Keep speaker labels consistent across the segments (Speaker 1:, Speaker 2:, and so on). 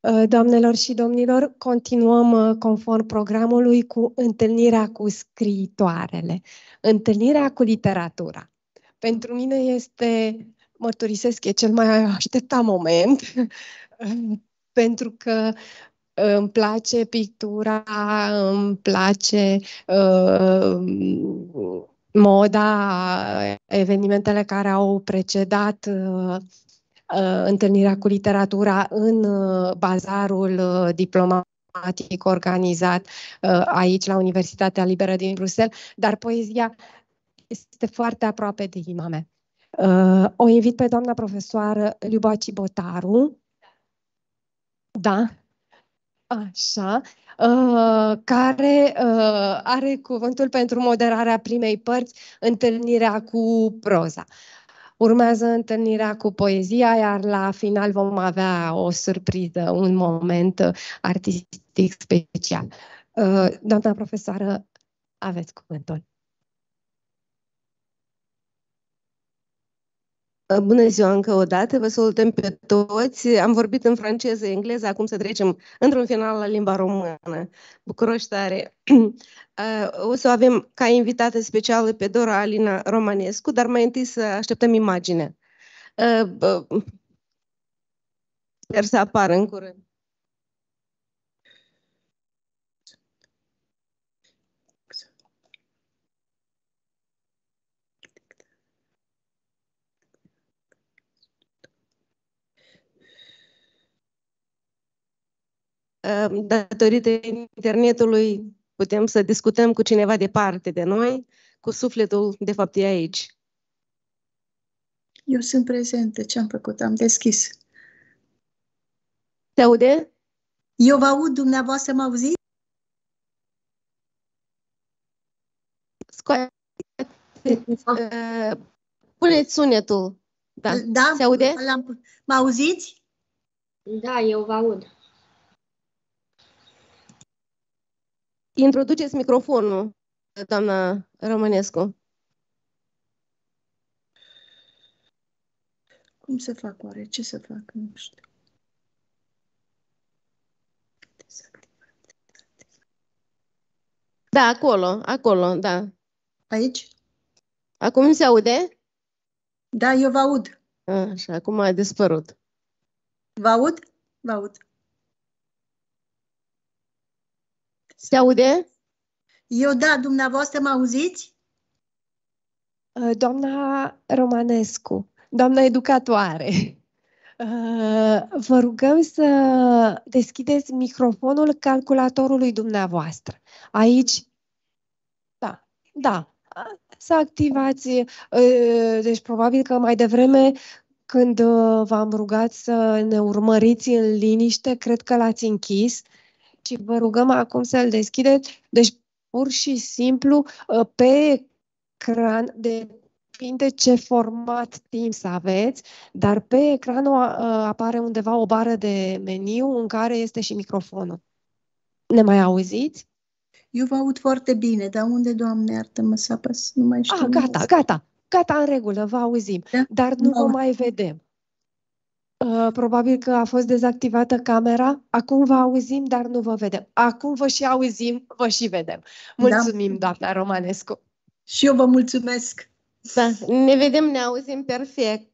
Speaker 1: Uh, doamnelor și domnilor, continuăm uh, conform programului cu întâlnirea cu scriitoarele, întâlnirea cu literatura. Pentru mine este, mărturisesc, e cel mai așteptat moment, pentru că uh, îmi place pictura, îmi place uh, moda, evenimentele care au precedat uh, Uh, întâlnirea cu literatura în uh, bazarul uh, diplomat organizat aici la Universitatea Liberă din Bruxelles, dar poezia este foarte aproape de inima mea. O invit pe doamna profesoară Liuba Cibotaru. Da? Așa. Care are cuvântul pentru moderarea primei părți, întâlnirea cu proza. Urmează întâlnirea cu poezia, iar la final vom avea o surpriză, un moment artistic special. Uh, doamna profesoară, aveți cuvântul.
Speaker 2: Uh, bună ziua încă o dată, vă salutăm pe toți. Am vorbit în franceză, engleză, acum să trecem într-un final la limba română. Bucuroși tare! Uh, o să avem ca invitată specială pe Dora Alina Romanescu, dar mai întâi să așteptăm imaginea. Uh, sper să apară în curând. Ehm, datorită internetului putem să discutăm cu cineva departe de noi, cu sufletul de fapt e aici.
Speaker 3: Eu sunt prezentă. Ce am făcut? Am deschis. Te aude? Eu vă aud, dumneavoastră mă auzi? Scoate, ehm, puneți sunetul. Da, da se aude? Mă auziți? Da, eu vă aud.
Speaker 2: Introduceți microfonul, doamna Rămânescu.
Speaker 3: Cum să fac oare? Ce să fac? Nu știu.
Speaker 2: Da, acolo, acolo, da. Aici? Acum se aude?
Speaker 3: Da, eu vă aud. Așa, acum a dispărut. Vă aud? Vă aud. Se aude? Eu da, dumneavoastră mă auziți? Uh, doamna
Speaker 1: Romanescu, doamna educatoare, uh, vă rugăm să deschideți microfonul calculatorului dumneavoastră. Aici, da, da, să activați, uh, deci probabil că mai devreme când v-am rugat să ne urmăriți în liniște, cred că l-ați închis și vă rugăm acum să-l deschideți. Deci, pur și simplu, uh, pe ecran depinde ce format Teams aveți, dar pe ecran uh, apare undeva o bară de meniu în care este și microfonul. Ne mai auziți? Eu vă aud foarte bine, dar unde, Doamne, iartă-mă să apăs, nu mai știu. Ah, gata, gata, gata, în regulă, vă auzim, da? dar nu da. vă mai vedem. Uh, probabil că a fost dezactivată camera. Acum vă auzim, dar nu vă vedem. Acum vă și auzim, vă și vedem. Da. Mulțumim, da. doamna Romanescu. Și eu vă mulțumesc. Da,
Speaker 2: ne vedem, ne auzim perfect.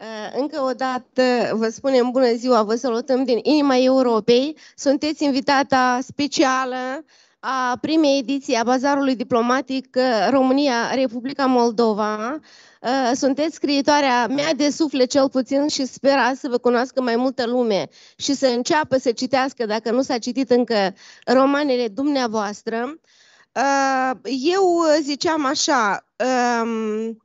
Speaker 2: Uh, încă o dată vă spunem bună ziua, vă salutăm din inima Europei. Sunteți invitata specială a primei ediții a Bazarului Diplomatic uh, România-Republica Moldova. Uh, sunteți scriitoarea mea de suflet cel puțin și sper azi să vă cunoască mai multă lume și să înceapă să citească, dacă nu s-a citit încă, romanele dumneavoastră. Uh, eu ziceam așa, um,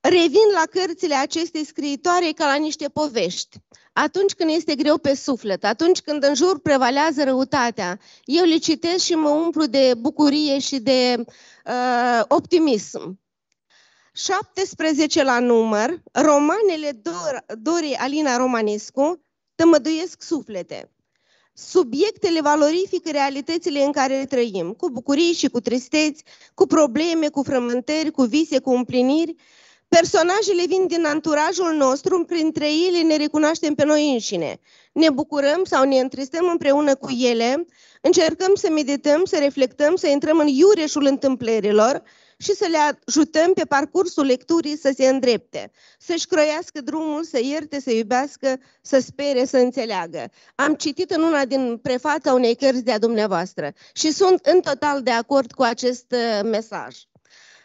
Speaker 2: revin la cărțile acestei scriitoare ca la niște povești atunci când este greu pe suflet, atunci când în jur prevalează răutatea, eu le citesc și mă umplu de bucurie și de uh, optimism. 17 la număr, romanele Dor Dorei Alina Romanescu tămăduiesc suflete. Subiectele valorifică realitățile în care trăim, cu bucurii și cu tristeți, cu probleme, cu frământări, cu vise, cu împliniri. Personajele vin din anturajul nostru, printre ele ne recunoaștem pe noi înșine. Ne bucurăm sau ne întristăm împreună cu ele, încercăm să medităm, să reflectăm, să intrăm în iureșul întâmplărilor, și să le ajutăm pe parcursul lecturii să se îndrepte, să-și croiască drumul, să ierte, să iubească, să spere, să înțeleagă. Am citit în una din prefața unei cărți de-a dumneavoastră și sunt în total de acord cu acest uh, mesaj.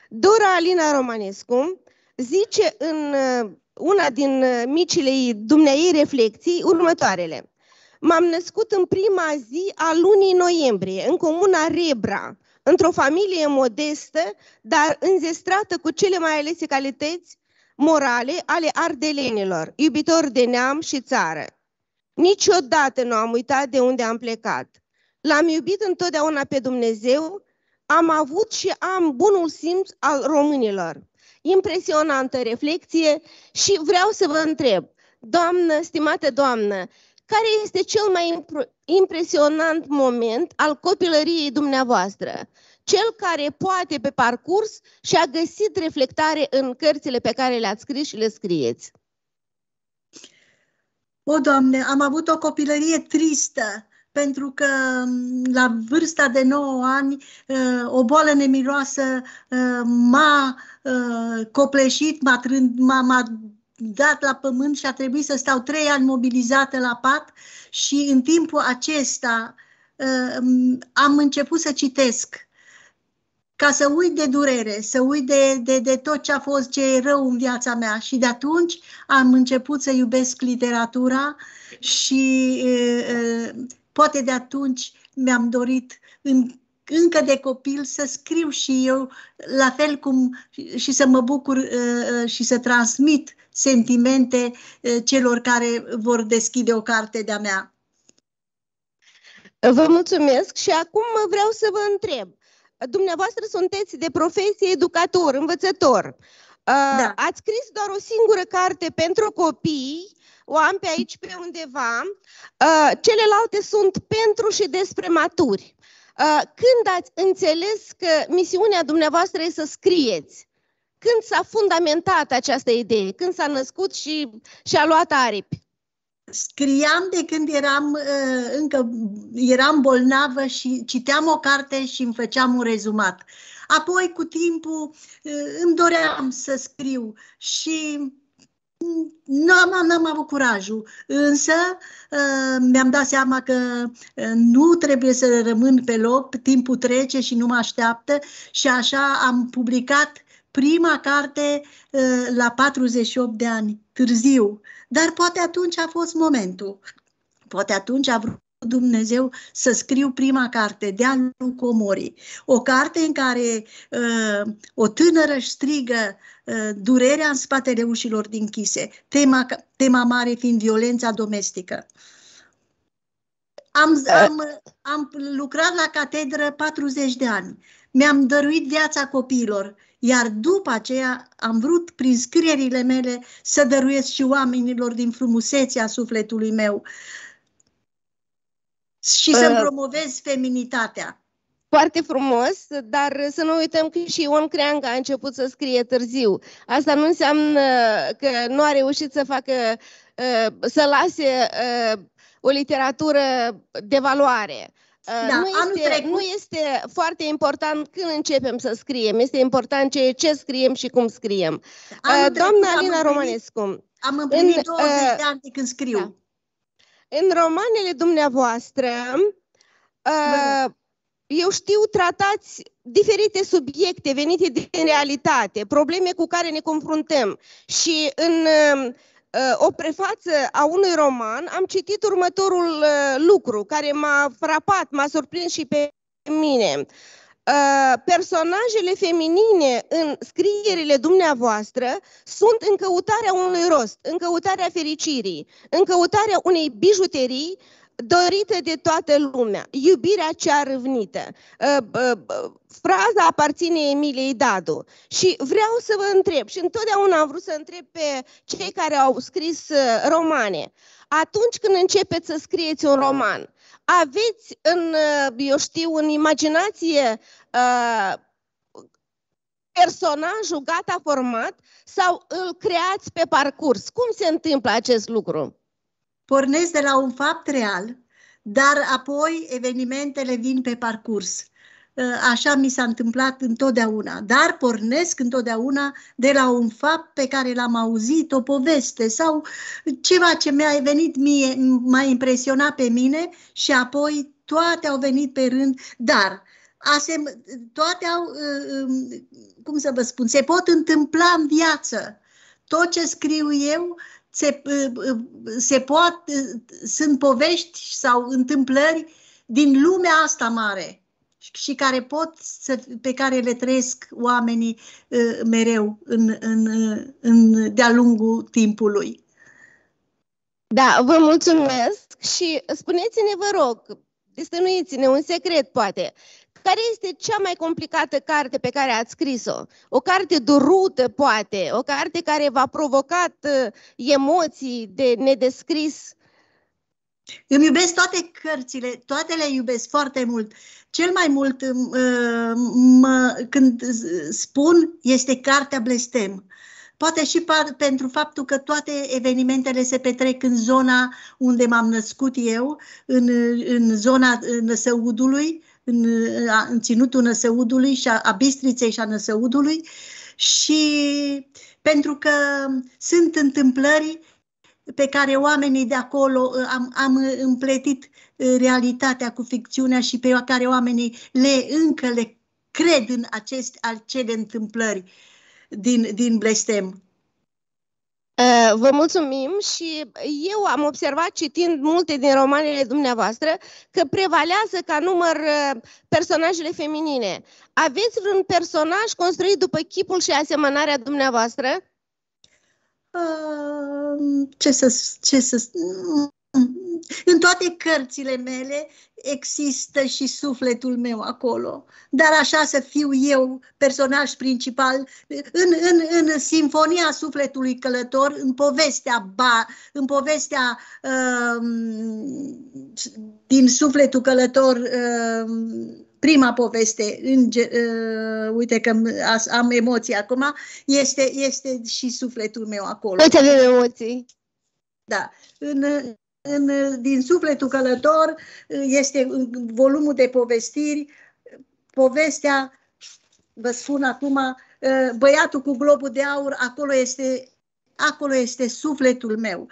Speaker 2: Dora Alina Romanescu zice în uh, una din uh, micile dumneai reflexii următoarele. M-am născut în prima zi a lunii noiembrie, în comuna Rebra, într-o familie modestă, dar înzestrată cu cele mai alese calități morale ale ardelenilor, iubitori de neam și țară. Niciodată nu am uitat de unde am plecat. L-am iubit întotdeauna pe Dumnezeu, am avut și am bunul simț al românilor. Impresionantă reflexie și vreau să vă întreb, doamnă, stimată doamnă, care este cel mai impresionant moment al copilăriei dumneavoastră. Cel care poate pe parcurs și-a găsit reflectare în cărțile
Speaker 3: pe care le-ați scris și le scrieți. O, Doamne, am avut o copilărie tristă, pentru că mm, la vârsta de 9 ani eh, o boală nemiroasă eh, m-a eh, copleșit, m-a, trând, m-a, m-a dat la pământ și a trebuit să stau trei ani mobilizată la pat și în timpul acesta uh, am început să citesc ca să uit de durere, să uit de, de, de tot ce a fost ce e rău în viața mea. Și de atunci am început să iubesc literatura și uh, uh, poate de atunci mi-am dorit în, încă de copil să scriu și eu la fel cum și să mă bucur și să transmit sentimente eh, celor care vor deschide o carte de-a mea. Vă mulțumesc și acum vreau să vă
Speaker 2: întreb. Dumneavoastră sunteți de profesie educator, învățător. Da. Ați scris doar o singură carte pentru copii, o am pe aici pe undeva. Celelalte sunt pentru și despre maturi. Când ați înțeles că misiunea dumneavoastră e să scrieți? Când s-a fundamentat
Speaker 3: această idee? Când s-a născut și, și a luat aripi? Scriam de când eram uh, încă eram bolnavă și citeam o carte și îmi făceam un rezumat. Apoi, cu timpul, uh, îmi doream să scriu și N-am, n-am avut curajul, însă uh, mi-am dat seama că uh, nu trebuie să rămân pe loc, timpul trece și nu mă așteaptă și așa am publicat prima carte uh, la 48 de ani târziu, dar poate atunci a fost momentul. Poate atunci a vrut Dumnezeu să scriu prima carte, Dealul Comorii. O carte în care uh, o tânără își strigă uh, durerea în spatele ușilor din chise, tema, tema mare fiind violența domestică. Am, am, am lucrat la catedră 40 de ani. Mi-am dăruit viața copiilor, iar după aceea am vrut, prin scrierile mele, să dăruiesc și oamenilor din frumusețea sufletului meu. Uh, și să ă, promovezi feminitatea. Foarte
Speaker 2: frumos, dar să nu uităm că și Ion Creanga a început să scrie târziu. Asta nu înseamnă că nu a reușit să facă, ă, să lase ă, o literatură de valoare. Da, nu, este, nu este foarte important când începem să scriem, este important ce, ce scriem și cum scriem.
Speaker 3: Anul Doamna Alina Romanescu. Am împlinit în, 20 de ani
Speaker 2: de când scriu. Da în romanele dumneavoastră, uh, da. eu știu, tratați diferite subiecte venite din realitate, probleme cu care ne confruntăm. Și în uh, o prefață a unui roman am citit următorul uh, lucru care m-a frapat, m-a surprins și pe mine. Uh, Ă, personajele feminine în scrierile dumneavoastră sunt în căutarea unui rost, în căutarea fericirii, în căutarea unei bijuterii dorită de toată lumea, iubirea cea râvnită. Ă, fraza aparține Emiliei Dadu. Și vreau să vă întreb, și întotdeauna am vrut să întreb pe cei care au scris ă, romane, atunci când începeți să scrieți un roman, aveți în, uh, eu știu, în imaginație uh, personajul gata format
Speaker 3: sau îl creați pe parcurs? Cum se întâmplă acest lucru? Pornesc de la un fapt real, dar apoi evenimentele vin pe parcurs. Ă, așa mi s-a întâmplat întotdeauna, dar pornesc întotdeauna de la un fapt pe care l-am auzit, o poveste sau ceva ce mi-a venit mie, m-a impresionat pe mine și apoi toate au venit pe rând, dar asem, toate au, ă, cum să vă spun, se pot întâmpla în viață. Tot ce scriu eu se, ă, se poate, sunt povești sau întâmplări din lumea asta mare și care pot să, pe care le trăiesc oamenii uh, mereu în, în, uh, în, de-a lungul timpului. Da, vă mulțumesc
Speaker 2: și spuneți-ne, vă rog, destănuiți-ne un secret, poate. Care este cea mai complicată carte pe care ați scris-o? O carte durută, poate, o carte care v-a provocat uh, emoții de nedescris
Speaker 3: îmi iubesc toate cărțile, toate le iubesc foarte mult. Cel mai mult uh, mă, când spun este Cartea Blestem. Poate și par, pentru faptul că toate evenimentele se petrec în zona unde m-am născut eu, în, în zona Năsăudului, în, în ținutul Năsăudului și a, a Bistriței și a Năsăudului și pentru că sunt întâmplări pe care oamenii de acolo uh, am, am uh, împletit uh, realitatea cu ficțiunea și pe care oamenii le încă le cred în acest, acele întâmplări din, din blestem. Vă mulțumim și eu am observat citind
Speaker 2: multe din romanele dumneavoastră că prevalează ca număr personajele
Speaker 3: feminine.
Speaker 2: Aveți vreun personaj construit după chipul și asemănarea dumneavoastră?
Speaker 3: ce să, ce să, mm, în toate cărțile mele există și sufletul meu acolo. Dar așa să fiu eu personaj principal în, în, în simfonia sufletului călător, în povestea ba, în povestea uh, din sufletul călător uh, prima poveste, în, uh, uite că am emoții acum, este, este și sufletul meu acolo. Uite avem emoții. Da. În, în, din sufletul călător ă, este volumul de povestiri, povestea, vă spun acum, ă, băiatul cu globul de aur, acolo este, acolo este sufletul meu.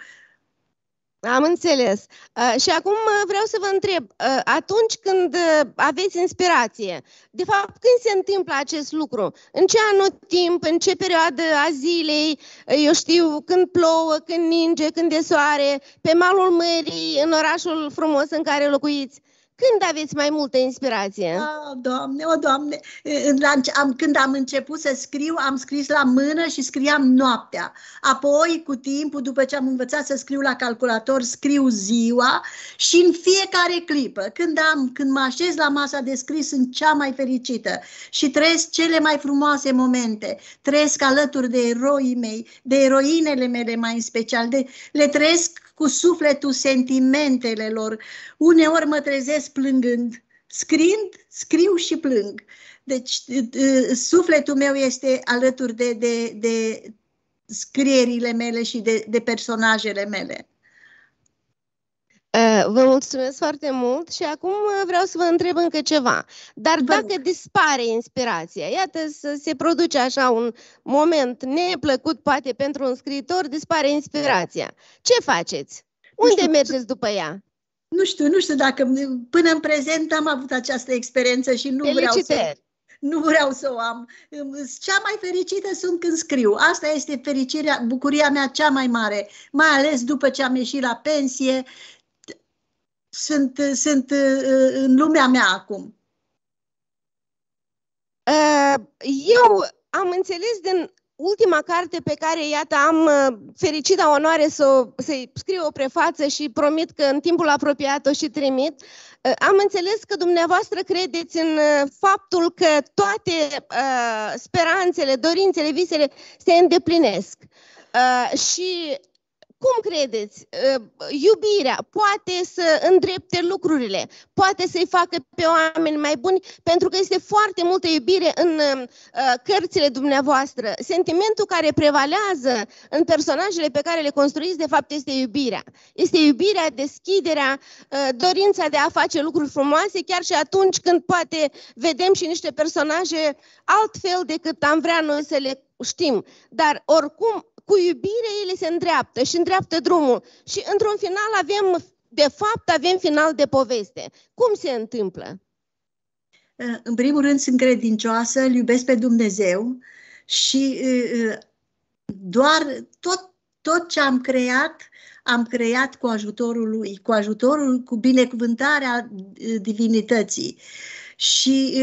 Speaker 3: Am înțeles.
Speaker 2: Uh, și acum uh, vreau să vă întreb, uh, atunci când uh, aveți inspirație, de fapt când se întâmplă acest lucru? În ce anotimp, în ce perioadă a zilei, uh, eu știu, când plouă, când ninge, când e soare, pe malul mării, în
Speaker 3: orașul frumos în care locuiți? Când aveți mai multă inspirație? O, doamne, o, doamne! La, am, când am început să scriu, am scris la mână și scriam noaptea. Apoi, cu timpul, după ce am învățat să scriu la calculator, scriu ziua și în fiecare clipă, când, am, când mă așez la masa de scris, sunt cea mai fericită și trăiesc cele mai frumoase momente. Trăiesc alături de eroii mei, de eroinele mele mai în special, de, le trăiesc cu sufletul sentimentele lor. Uneori mă trezesc plângând, scrind, scriu și plâng. Deci sufletul meu este alături de, de, de scrierile mele și de, de personajele mele.
Speaker 2: Eh, vă mulțumesc foarte mult și acum eh, vreau să vă întreb încă ceva. Dar da. dacă dispare inspirația, iată să se produce așa un moment neplăcut poate pentru un scriitor, dispare inspirația. Ce faceți? Unde știu, mergeți după ea?
Speaker 3: Nu știu, nu știu dacă până în prezent am avut această experiență și nu Felicitări. vreau să nu vreau să o am. Cea mai fericită sunt când scriu. Asta este fericirea, bucuria mea cea mai mare, mai ales după ce am ieșit la pensie sunt, sunt uh, în lumea mea acum?
Speaker 2: Uh, eu am înțeles din ultima carte pe care, iată, am uh, fericită onoare să, să-i scriu o prefață și promit că în timpul apropiat o și trimit, am înțeles că dumneavoastră credeți în faptul că toate speranțele, dorințele, visele se îndeplinesc. Uh, și cum credeți? Ă, iubirea poate să îndrepte lucrurile, poate să-i facă pe oameni mai buni, pentru că este foarte multă iubire în ă, cărțile dumneavoastră. Sentimentul care prevalează în personajele pe care le construiți, de fapt, este iubirea. Este iubirea, deschiderea, ă, dorința de a face lucruri frumoase, chiar și atunci când poate vedem și niște personaje altfel decât am vrea noi să le știm. Dar oricum, cu iubire ele se îndreaptă și îndreaptă drumul. Și într-un final avem, de
Speaker 3: fapt, avem final de poveste. Cum se întâmplă? Eh, în primul rând sunt credincioasă, îl iubesc pe Dumnezeu și eh, eh, doar tot, tot ce am creat, am creat cu ajutorul lui, cu ajutorul, cu binecuvântarea divinității. Și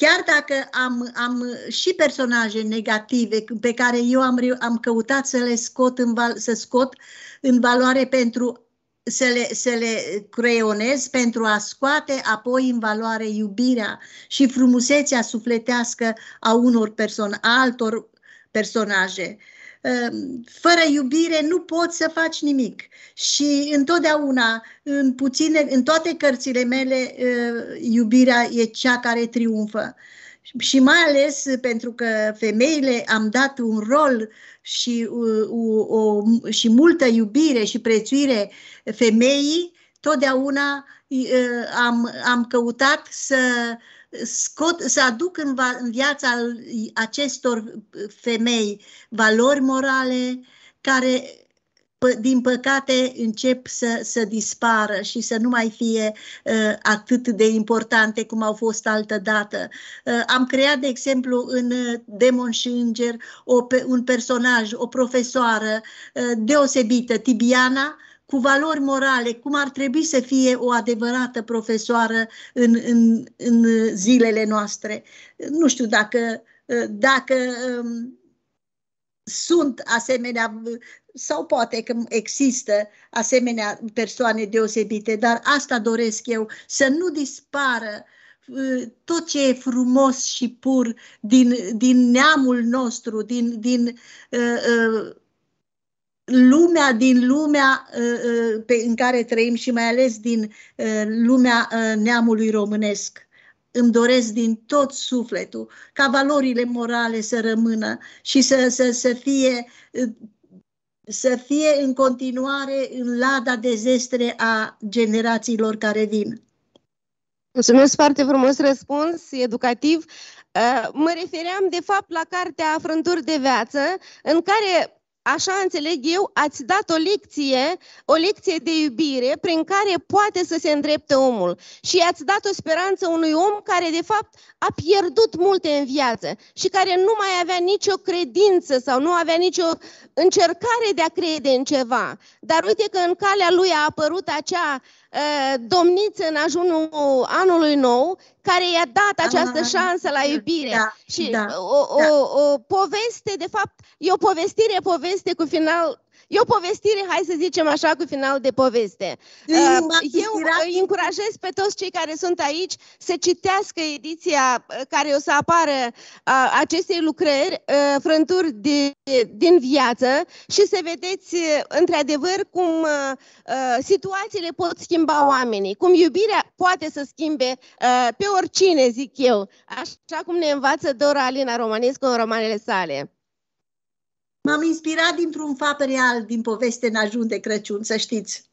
Speaker 3: Chiar dacă am, am și personaje negative pe care eu am, am căutat să le scot în, val, să scot în valoare pentru să le, să le creionez pentru a scoate apoi în valoare iubirea și frumusețea sufletească a unor perso- altor personaje. Uh, Ehm, fără iubire nu poți să faci nimic. Și întotdeauna, în, puține, în toate cărțile mele, ehm, iubirea e cea care triumfă. Și mai ales pentru că femeile am dat un rol și, o, o, și multă iubire și prețuire femeii, totdeauna ehm, am, am căutat să scot, să aduc în, va, în viața acestor femei valori morale care, din păcate, încep să, să dispară și să nu mai fie uh, atât de importante cum au fost altă dată. Uh, ă, am creat, de exemplu, în ă, Demon și Înger o, un personaj, o profesoară uh, deosebită, Tibiana, uh, cu valori morale, cum ar trebui să fie o adevărată profesoară în, în, în zilele noastre. Nu știu dacă, dacă um, sunt asemenea, sau poate că există asemenea persoane deosebite, dar asta doresc eu, să nu dispară uh, tot ce e frumos și pur din, din neamul nostru, din, din uh, uh, lumea din lumea uh, uh, pe, în care trăim și mai ales din uh, lumea neamului românesc. Îmi doresc din tot sufletul ca valorile morale să rămână și să, să, să fie să fie în continuare în lada de zestre a generațiilor care vin.
Speaker 2: Mulțumesc foarte frumos răspuns, educativ. Mă refeream, de fapt, la cartea Frânturi de viață, în care așa înțeleg eu, ați dat o lecție, o lecție de iubire prin care poate să se îndrepte omul. Și ați dat o speranță unui om care, de fapt, a pierdut multe în viață și care nu mai avea nicio credință sau nu avea nicio încercare de a crede în ceva. Dar uite că în calea lui a apărut acea uh, Uh, domniță în ajunul anului nou, care i-a dat ah, această Aha, da. șansă la da, iubire. Da, și da, o, da. o poveste, de fapt, e o povestire, poveste cu final E o povestire, hai să zicem așa, cu final de poveste. Uh, eu îi uh, încurajez pe toți cei care sunt aici să citească ediția uh, care o să apară acestei lucrări, Frânturi de, din viață, și să vedeți, într-adevăr, cum situațiile pot schimba oamenii, cum iubirea poate să schimbe pe oricine, zic eu, așa cum ne învață Dora Alina Romanescu în romanele sale.
Speaker 3: M-am inspirat dintr-un fapt real din poveste în ajun de Crăciun, să știți.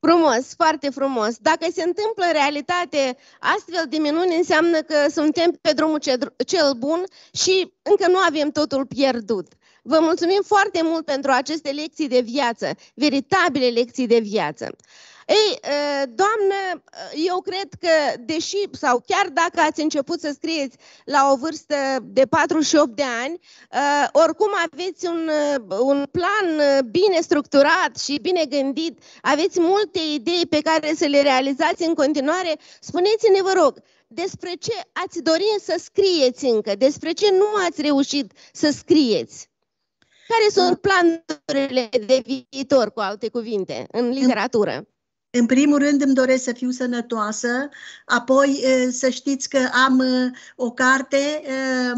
Speaker 3: Frumos, foarte frumos. Dacă se întâmplă în realitate astfel de minuni,
Speaker 2: înseamnă că suntem pe drumul cel bun și încă nu avem totul pierdut. Vă mulțumim foarte mult pentru aceste lecții de viață, veritabile lecții de viață. Ei, doamnă, eu cred că, deși, sau chiar dacă ați început să scrieți la o vârstă de 48 de ani, oricum aveți un, un plan bine structurat și bine gândit, aveți multe idei pe care să le realizați în continuare, spuneți-ne, vă rog, despre ce ați dori să scrieți încă, despre ce nu ați reușit să scrieți.
Speaker 3: Care sunt da. planurile de viitor, cu alte cuvinte, în literatură? În primul rând îmi doresc să fiu sănătoasă, apoi să știți că am o carte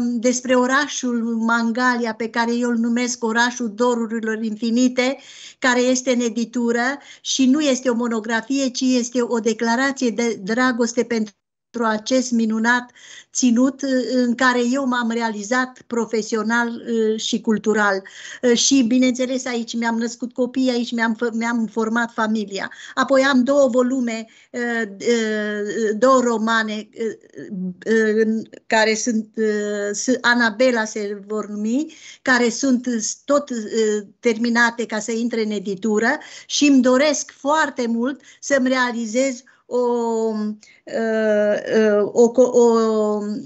Speaker 3: despre orașul Mangalia, pe care eu îl numesc orașul dorurilor infinite, care este în editură și nu este o monografie, ci este o declarație de dragoste pentru pentru acest minunat ținut uh, în care eu m-am realizat profesional uh, și cultural. Uh, și, bineînțeles, aici mi-am născut copii, aici mi-am, mi-am format familia. Apoi am două volume, două romane care sunt, Anabela se vor numi, care sunt tot terminate ca să intre în editură și îmi doresc foarte mult să-mi realizez ou, ou, ou, ou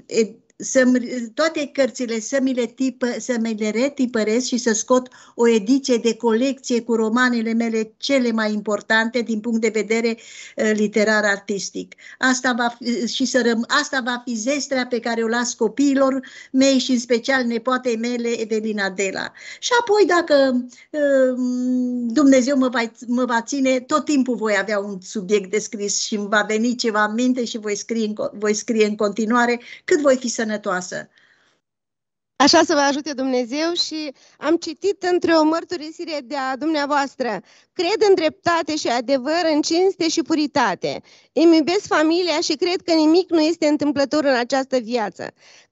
Speaker 3: să toate cărțile să mi, le tipă, să mi le retipăresc și să scot o ediție de colecție cu romanele mele cele mai importante din punct de vedere uh, literar-artistic. Asta va fi, uh, și să răm, asta va fi zestrea pe care o las copiilor mei și în special nepoatei mele Evelina Dela. Și apoi dacă uh, Dumnezeu mă va, mă va ține, tot timpul voi avea un subiect de scris și îmi va veni ceva în minte și voi scrie în, voi scrie în continuare cât voi fi sănătos sănătoasă. Așa să vă ajute Dumnezeu
Speaker 2: și am citit într-o mărturisire de a dumneavoastră. Cred în dreptate și adevăr, în cinste și puritate. Îmi iubesc familia și cred că nimic nu este întâmplător în această viață.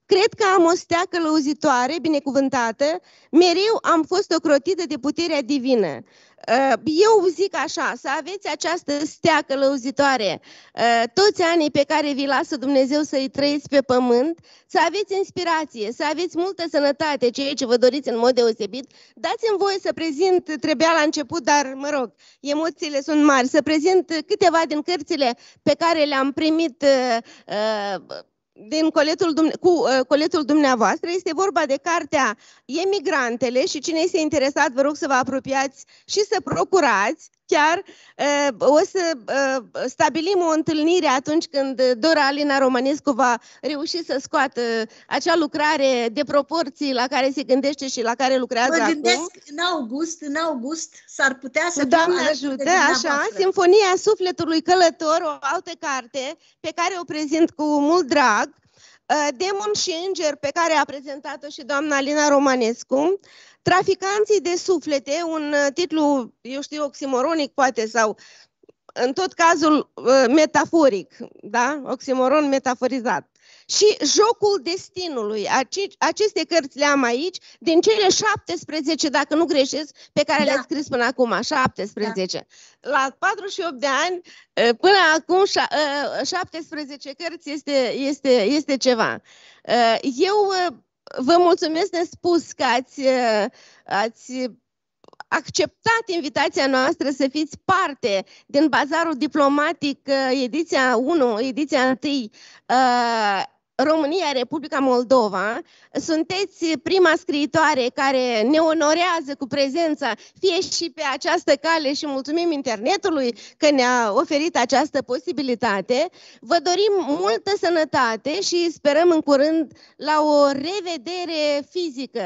Speaker 2: Cred că am o steacă lăuzitoare, binecuvântată, mereu am fost ocrotită de puterea divină. Uh, eu zic așa, să aveți această stea călăuzitoare uh, toți anii pe care vi lasă Dumnezeu să-i trăiți pe pământ, să aveți inspirație, să aveți multă sănătate, ceea ce vă doriți în mod deosebit. Dați-mi voie să prezint, trebuia la început, dar mă rog, emoțiile sunt mari, să prezint câteva din cărțile pe care le-am primit uh, din coletul, cu uh, coletul dumneavoastră. Este vorba de cartea Emigrantele și cine este interesat, vă rog să vă apropiați și să procurați chiar o să stabilim o întâlnire atunci când Dora Alina Romanescu va reuși să scoată acea lucrare de proporții la care se gândește și la care lucrează Mă gândesc acum. în august, în august s-ar putea să Doamne da, ajute, așa, Sinfonia Sufletului Călător, o altă carte pe care o prezint cu mult drag Uh, demon și înger pe care a prezentat-o și doamna Lina Romanescu, Traficanții de suflete, un uh, titlu, eu știu, oximoronic poate sau în tot cazul uh, metaforic, da? Oximoron metaforizat și Jocul Destinului. Aceste cărți le am aici, din cele 17, dacă nu greșesc, pe care da. le-ați scris până acum, 17. Da. La 48 de ani, ă, până acum, 17 ă, cărți este, este, este ceva. Ă, eu vă mulțumesc de spus că ați, ați acceptat invitația noastră să fiți parte din bazarul diplomatic ediția 1, ediția 1. România, Republica Moldova, sunteți prima scriitoare care ne onorează cu prezența, fie și pe această cale și mulțumim internetului că ne-a oferit această posibilitate. Vă dorim multă sănătate și sperăm în curând la o revedere fizică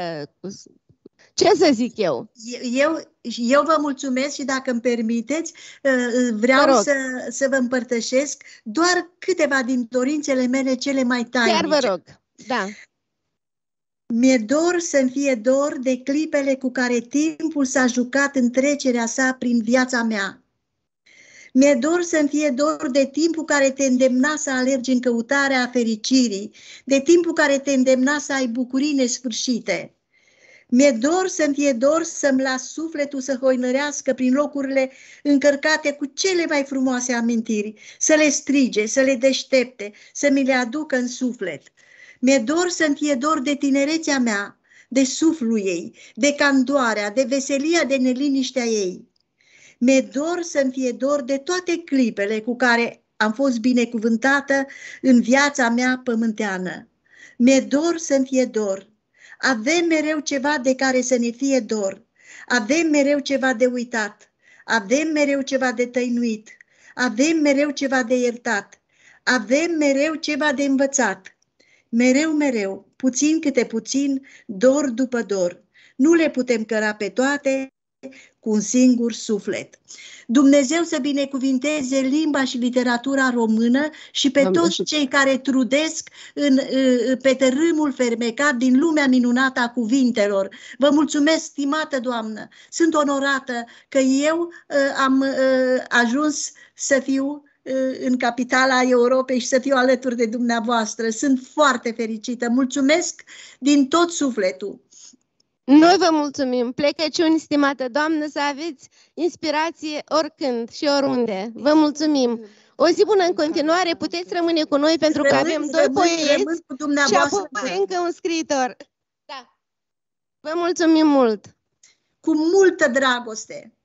Speaker 3: ce să zic eu? Eu, eu vă mulțumesc și dacă îmi permiteți, uh, uh, vreau să, să vă împărtășesc doar câteva din dorințele mele cele mai tainice. Chiar vă rog, da. Mi-e dor să-mi fie dor de clipele cu care timpul s-a jucat în trecerea sa prin viața mea. Mi-e dor să-mi fie dor de timpul care te îndemna să alergi în căutarea fericirii, de timpul care te îndemna să ai bucurii nesfârșite. Mi-e dor să-mi fie dor să-mi las sufletul să hoinărească prin locurile încărcate cu cele mai frumoase amintiri, să le strige, să le deștepte, să mi le aducă în suflet. Mi-e dor să-mi fie dor de tinerețea mea, de suflu ei, de candoarea, de veselia, de neliniștea ei. Mi-e dor să-mi fie dor de toate clipele cu care am fost binecuvântată în viața mea pământeană. Mi-e dor să-mi fie dor avem mereu ceva de care să ne fie dor. Avem mereu ceva de uitat. Avem mereu ceva de tăinuit. Avem mereu ceva de iertat. Avem mereu ceva de învățat. Mereu, mereu, puțin câte puțin, dor după dor. Nu le putem căra pe toate, cu un singur suflet. Dumnezeu să binecuvinteze limba și literatura română și pe Doamne, toți cei care trudesc în, pe tărâmul fermecat din lumea minunată a cuvintelor. Vă mulțumesc, stimată doamnă! Sunt onorată că eu ă, am ă, ajuns să fiu ă, în capitala Europei și să fiu alături de dumneavoastră. Sunt foarte fericită. Mulțumesc din tot sufletul. Noi
Speaker 2: vă mulțumim. Plecăciuni, stimată doamnă, să aveți inspirație oricând și oriunde. Vă mulțumim. O zi bună în continuare, puteți rămâne cu noi pentru că avem doi
Speaker 3: poeți și apoi încă un scriitor. Da. Vă mulțumim mult! Cu multă dragoste!